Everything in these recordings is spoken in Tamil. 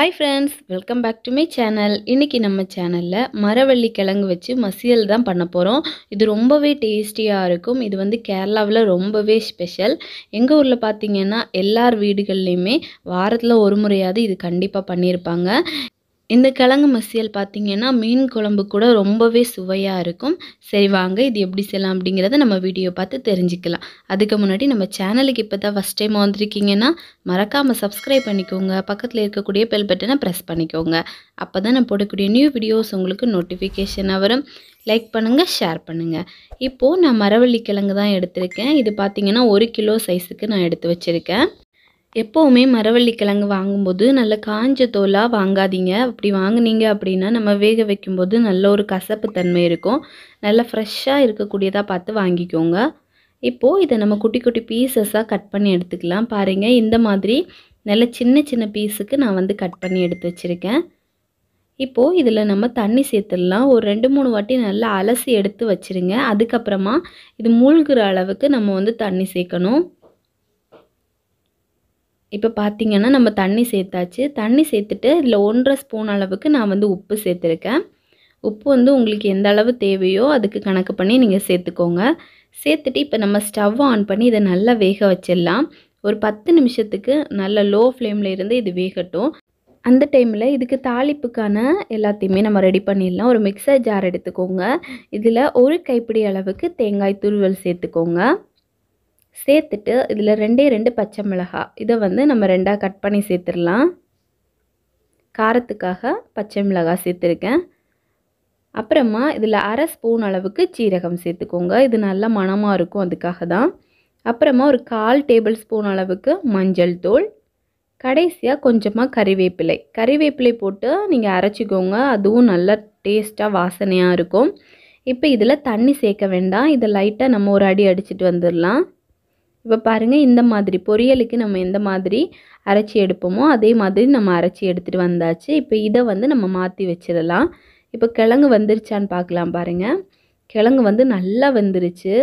hi friends welcome back to my channel இன்றைக்கி நம்ம சேனலில் மரவள்ளி கிழங்கு வச்சு மசியல் தான் பண்ண போகிறோம் இது ரொம்பவே டேஸ்டியாக இருக்கும் இது வந்து கேரளாவில் ரொம்பவே ஸ்பெஷல் எங்கள் ஊரில் பார்த்திங்கன்னா எல்லார் வீடுகள்லேயுமே வாரத்தில் ஒரு முறையாவது இது கண்டிப்பாக பண்ணியிருப்பாங்க இந்த கிழங்கு மசியல் பார்த்திங்கன்னா மீன் குழம்பு கூட ரொம்பவே சுவையாக இருக்கும் சரி வாங்க இது எப்படி செய்யலாம் அப்படிங்கிறத நம்ம வீடியோ பார்த்து தெரிஞ்சுக்கலாம் அதுக்கு முன்னாடி நம்ம சேனலுக்கு இப்போ தான் ஃபஸ்ட் டைம் வந்திருக்கீங்கன்னா மறக்காமல் சப்ஸ்கிரைப் பண்ணிக்கோங்க பக்கத்தில் இருக்கக்கூடிய பெல் பட்டனை ப்ரெஸ் பண்ணிக்கோங்க அப்போ தான் நான் போடக்கூடிய நியூ வீடியோஸ் உங்களுக்கு நோட்டிஃபிகேஷனாக வரும் லைக் பண்ணுங்கள் ஷேர் பண்ணுங்கள் இப்போது நான் மரவள்ளி கிழங்கு தான் எடுத்திருக்கேன் இது பார்த்திங்கன்னா ஒரு கிலோ சைஸுக்கு நான் எடுத்து வச்சுருக்கேன் எப்போவுமே மரவள்ளி கிழங்கு வாங்கும்போது நல்ல காஞ்ச தோலாக வாங்காதீங்க அப்படி வாங்கினீங்க அப்படின்னா நம்ம வேக வைக்கும்போது நல்ல ஒரு கசப்பு தன்மை இருக்கும் நல்லா ஃப்ரெஷ்ஷாக இருக்கக்கூடியதாக பார்த்து வாங்கிக்கோங்க இப்போது இதை நம்ம குட்டி குட்டி பீசஸாக கட் பண்ணி எடுத்துக்கலாம் பாருங்கள் இந்த மாதிரி நல்ல சின்ன சின்ன பீஸுக்கு நான் வந்து கட் பண்ணி எடுத்து வச்சுருக்கேன் இப்போது இதில் நம்ம தண்ணி சேர்த்துடலாம் ஒரு ரெண்டு மூணு வாட்டி நல்லா அலசி எடுத்து வச்சுருங்க அதுக்கப்புறமா இது மூழ்கிற அளவுக்கு நம்ம வந்து தண்ணி சேர்க்கணும் இப்போ பார்த்திங்கன்னா நம்ம தண்ணி சேர்த்தாச்சு தண்ணி சேர்த்துட்டு இதில் ஒன்றரை ஸ்பூன் அளவுக்கு நான் வந்து உப்பு சேர்த்துருக்கேன் உப்பு வந்து உங்களுக்கு எந்த அளவு தேவையோ அதுக்கு கணக்கு பண்ணி நீங்கள் சேர்த்துக்கோங்க சேர்த்துட்டு இப்போ நம்ம ஸ்டவ் ஆன் பண்ணி இதை நல்லா வேக வச்சிடலாம் ஒரு பத்து நிமிஷத்துக்கு நல்ல லோ ஃப்ளேமில் இருந்து இது வேகட்டும் அந்த டைமில் இதுக்கு தாளிப்புக்கான எல்லாத்தையுமே நம்ம ரெடி பண்ணிடலாம் ஒரு மிக்சர் ஜார் எடுத்துக்கோங்க இதில் ஒரு கைப்பிடி அளவுக்கு தேங்காய் துருவல் சேர்த்துக்கோங்க சேர்த்துட்டு இதில் ரெண்டே ரெண்டு பச்சை மிளகா இதை வந்து நம்ம ரெண்டாக கட் பண்ணி சேர்த்துடலாம் காரத்துக்காக பச்சை மிளகா சேர்த்துருக்கேன் அப்புறமா இதில் அரை ஸ்பூன் அளவுக்கு சீரகம் சேர்த்துக்கோங்க இது நல்ல மணமாக இருக்கும் அதுக்காக தான் அப்புறமா ஒரு கால் டேபிள் ஸ்பூன் அளவுக்கு மஞ்சள் தூள் கடைசியாக கொஞ்சமாக கறிவேப்பிலை கறிவேப்பிலை போட்டு நீங்கள் அரைச்சிக்கோங்க அதுவும் நல்லா டேஸ்ட்டாக வாசனையாக இருக்கும் இப்போ இதில் தண்ணி சேர்க்க வேண்டாம் இதை லைட்டாக நம்ம ஒரு அடி அடிச்சுட்டு வந்துடலாம் இப்போ பாருங்கள் இந்த மாதிரி பொரியலுக்கு நம்ம எந்த மாதிரி அரைச்சி எடுப்போமோ அதே மாதிரி நம்ம அரைச்சி எடுத்துகிட்டு வந்தாச்சு இப்போ இதை வந்து நம்ம மாற்றி வச்சிடலாம் இப்போ கிழங்கு வந்துருச்சான்னு பார்க்கலாம் பாருங்கள் கிழங்கு வந்து நல்லா வந்துருச்சு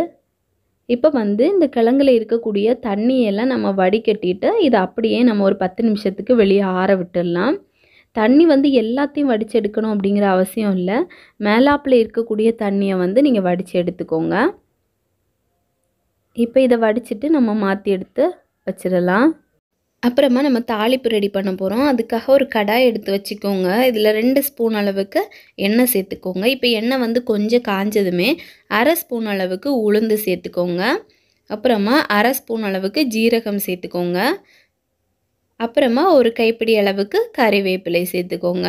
இப்போ வந்து இந்த கிழங்குல இருக்கக்கூடிய தண்ணியெல்லாம் நம்ம வடிகட்டிட்டு இதை அப்படியே நம்ம ஒரு பத்து நிமிஷத்துக்கு வெளியே ஆற விட்டுடலாம் தண்ணி வந்து எல்லாத்தையும் வடித்து எடுக்கணும் அப்படிங்கிற அவசியம் இல்லை மேலாப்பில் இருக்கக்கூடிய தண்ணியை வந்து நீங்கள் வடித்து எடுத்துக்கோங்க இப்போ இதை வடிச்சிட்டு நம்ம மாற்றி எடுத்து வச்சிடலாம் அப்புறமா நம்ம தாளிப்பு ரெடி பண்ண போகிறோம் அதுக்காக ஒரு கடாய் எடுத்து வச்சுக்கோங்க இதில் ரெண்டு ஸ்பூன் அளவுக்கு எண்ணெய் சேர்த்துக்கோங்க இப்போ எண்ணெய் வந்து கொஞ்சம் காஞ்சதுமே அரை ஸ்பூன் அளவுக்கு உளுந்து சேர்த்துக்கோங்க அப்புறமா அரை ஸ்பூன் அளவுக்கு ஜீரகம் சேர்த்துக்கோங்க அப்புறமா ஒரு கைப்பிடி அளவுக்கு கறிவேப்பிலை சேர்த்துக்கோங்க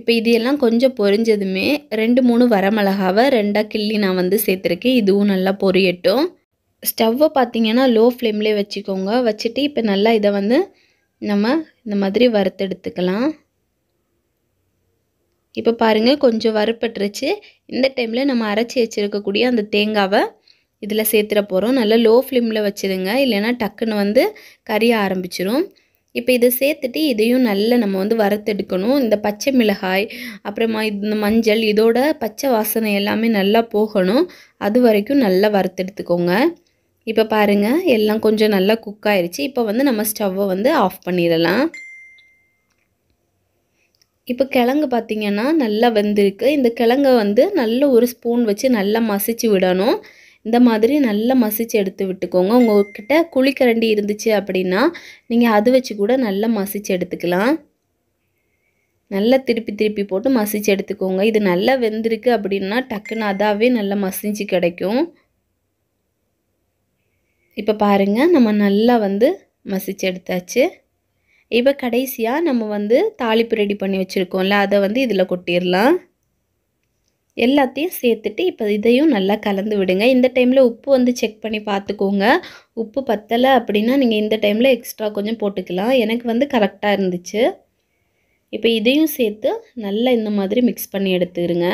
இப்போ இது எல்லாம் கொஞ்சம் பொரிஞ்சதுமே ரெண்டு மூணு வரமிளகாவை ரெண்டாக கிள்ளி நான் வந்து சேர்த்துருக்கேன் இதுவும் நல்லா பொரியட்டும் ஸ்டவ்வை பார்த்திங்கன்னா லோ ஃப்ளேம்லேயே வச்சுக்கோங்க வச்சுட்டு இப்போ நல்லா இதை வந்து நம்ம இந்த மாதிரி வறுத்தெடுத்துக்கலாம் இப்போ பாருங்கள் கொஞ்சம் வறுப்பட்டுருச்சு இந்த டைமில் நம்ம அரைச்சி வச்சுருக்கக்கூடிய அந்த தேங்காவை இதில் சேர்த்துட போகிறோம் நல்லா லோ ஃப்ளேமில் வச்சுருங்க இல்லைன்னா டக்குன்னு வந்து கறி ஆரம்பிச்சிரும் இப்போ இதை சேர்த்துட்டு இதையும் நல்லா நம்ம வந்து வறுத்தெடுக்கணும் இந்த பச்சை மிளகாய் அப்புறமா இந்த மஞ்சள் இதோட பச்சை வாசனை எல்லாமே நல்லா போகணும் அது வரைக்கும் நல்லா வறுத்தெடுத்துக்கோங்க இப்போ பாருங்கள் எல்லாம் கொஞ்சம் நல்லா குக் ஆயிடுச்சு இப்போ வந்து நம்ம ஸ்டவ்வை வந்து ஆஃப் பண்ணிடலாம் இப்போ கிழங்கு பார்த்திங்கன்னா நல்லா வெந்திருக்கு இந்த கிழங்கை வந்து நல்ல ஒரு ஸ்பூன் வச்சு நல்லா மசிச்சு விடணும் இந்த மாதிரி நல்லா மசிச்சு எடுத்து விட்டுக்கோங்க உங்கள்கிட்ட குழிக்கரண்டி இருந்துச்சு அப்படின்னா நீங்கள் அது வச்சு கூட நல்லா மசிச்சு எடுத்துக்கலாம் நல்லா திருப்பி திருப்பி போட்டு மசிச்சு எடுத்துக்கோங்க இது நல்லா வெந்திருக்கு அப்படின்னா டக்குன்னு அதாவே நல்லா மசிஞ்சு கிடைக்கும் இப்போ பாருங்கள் நம்ம நல்லா வந்து மசிச்சு எடுத்தாச்சு இப்போ கடைசியாக நம்ம வந்து தாளிப்பு ரெடி பண்ணி வச்சுருக்கோம்ல அதை வந்து இதில் கொட்டிடலாம் எல்லாத்தையும் சேர்த்துட்டு இப்போ இதையும் நல்லா கலந்து விடுங்க இந்த டைமில் உப்பு வந்து செக் பண்ணி பார்த்துக்கோங்க உப்பு பத்தலை அப்படின்னா நீங்கள் இந்த டைமில் எக்ஸ்ட்ரா கொஞ்சம் போட்டுக்கலாம் எனக்கு வந்து கரெக்டாக இருந்துச்சு இப்போ இதையும் சேர்த்து நல்லா இந்த மாதிரி மிக்ஸ் பண்ணி எடுத்துருங்க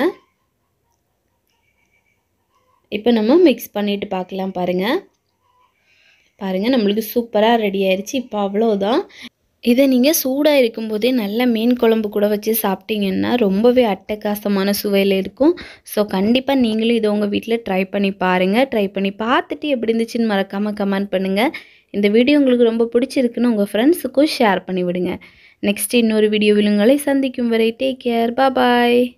இப்போ நம்ம மிக்ஸ் பண்ணிவிட்டு பார்க்கலாம் பாருங்கள் பாருங்கள் நம்மளுக்கு சூப்பராக ரெடி ஆயிடுச்சு இப்போ அவ்வளோதான் இதை நீங்கள் சூடாக இருக்கும்போதே நல்ல மீன் குழம்பு கூட வச்சு சாப்பிட்டீங்கன்னா ரொம்பவே அட்டகாசமான சுவையில் இருக்கும் ஸோ கண்டிப்பாக நீங்களும் இதை உங்கள் வீட்டில் ட்ரை பண்ணி பாருங்கள் ட்ரை பண்ணி பார்த்துட்டு எப்படி இருந்துச்சுன்னு மறக்காமல் கமெண்ட் பண்ணுங்கள் இந்த வீடியோ உங்களுக்கு ரொம்ப பிடிச்சிருக்குன்னு உங்கள் ஃப்ரெண்ட்ஸுக்கும் ஷேர் பண்ணி விடுங்க நெக்ஸ்ட் இன்னொரு வீடியோ விழுங்களை சந்திக்கும் வரை டேக் கேர் பாய்